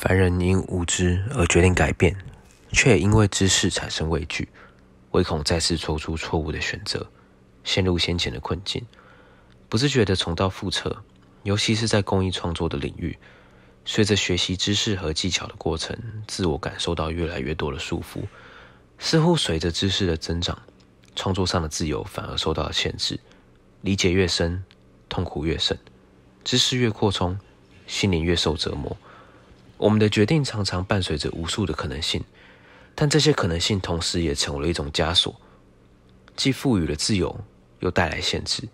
凡人因无知而决定改变，却因为知识产生畏惧，唯恐再次做出错误的选择，陷入先前的困境，不自觉的重蹈覆辙。尤其是在公益创作的领域，随着学习知识和技巧的过程，自我感受到越来越多的束缚。似乎随着知识的增长，创作上的自由反而受到了限制。理解越深，痛苦越深；知识越扩充，心灵越受折磨。我们的决定常常伴随着无数的可能性，但这些可能性同时也成为了一种枷锁，既赋予了自由，又带来限制，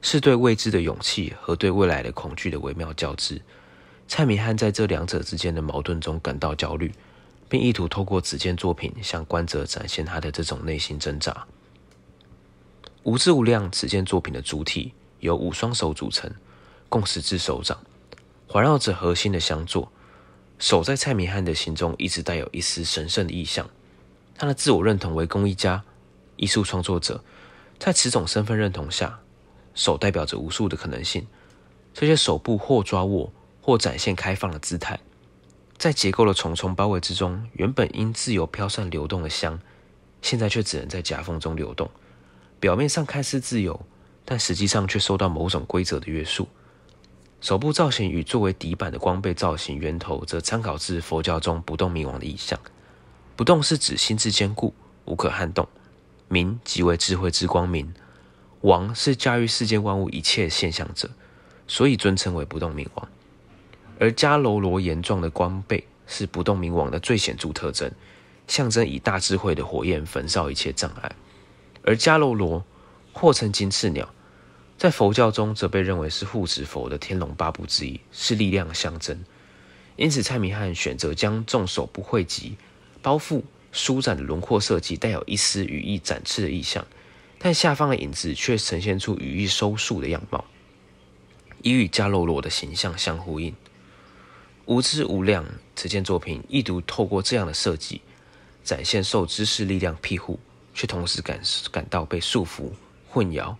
是对未知的勇气和对未来的恐惧的微妙交织。蔡明翰在这两者之间的矛盾中感到焦虑，并意图透过此件作品向观者展现他的这种内心挣扎。《无质无量》此件作品的主体由五双手组成，共十只手掌，环绕着核心的相座。手在蔡明翰的心中一直带有一丝神圣的意象，他的自我认同为工艺家、艺术创作者，在此种身份认同下，手代表着无数的可能性。这些手部或抓握，或展现开放的姿态，在结构的重重包围之中，原本应自由飘散流动的香，现在却只能在夹缝中流动。表面上看似自由，但实际上却受到某种规则的约束。手部造型与作为底板的光背造型源头，则参考自佛教中不动明王的意象。不动是指心智坚固，无可撼动；明即为智慧之光明；王是驾驭世间万物一切现象者，所以尊称为不动明王。而迦楼罗岩状的光背是不动明王的最显著特征，象征以大智慧的火焰焚烧一切障碍。而迦楼罗，或称金翅鸟。在佛教中，则被认为是护持佛的天龙八部之一，是力量的象征。因此，蔡明翰选择将众手部汇集、包覆、舒展的轮廓设计，带有一丝羽翼展翅的意象，但下方的影子却呈现出羽翼收束的样貌，以与加洛罗的形象相呼应。无知无量，此件作品一读透过这样的设计，展现受知识力量庇护，却同时感感到被束缚、混淆。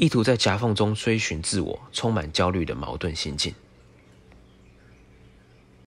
意图在夹缝中追寻自我，充满焦虑的矛盾心境。